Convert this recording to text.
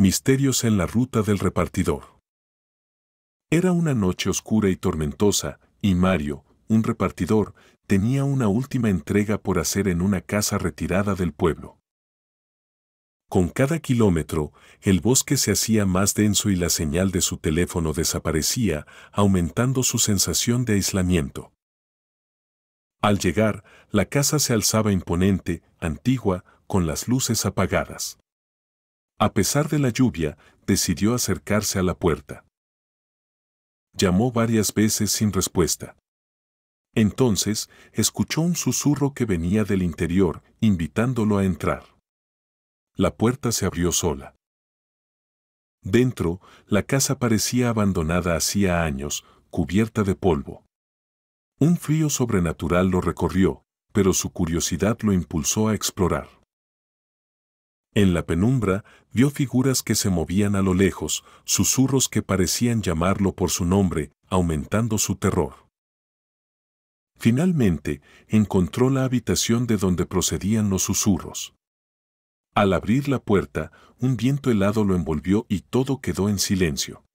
Misterios en la ruta del repartidor. Era una noche oscura y tormentosa, y Mario, un repartidor, tenía una última entrega por hacer en una casa retirada del pueblo. Con cada kilómetro, el bosque se hacía más denso y la señal de su teléfono desaparecía, aumentando su sensación de aislamiento. Al llegar, la casa se alzaba imponente, antigua, con las luces apagadas. A pesar de la lluvia, decidió acercarse a la puerta. Llamó varias veces sin respuesta. Entonces, escuchó un susurro que venía del interior, invitándolo a entrar. La puerta se abrió sola. Dentro, la casa parecía abandonada hacía años, cubierta de polvo. Un frío sobrenatural lo recorrió, pero su curiosidad lo impulsó a explorar. En la penumbra vio figuras que se movían a lo lejos, susurros que parecían llamarlo por su nombre, aumentando su terror. Finalmente, encontró la habitación de donde procedían los susurros. Al abrir la puerta, un viento helado lo envolvió y todo quedó en silencio.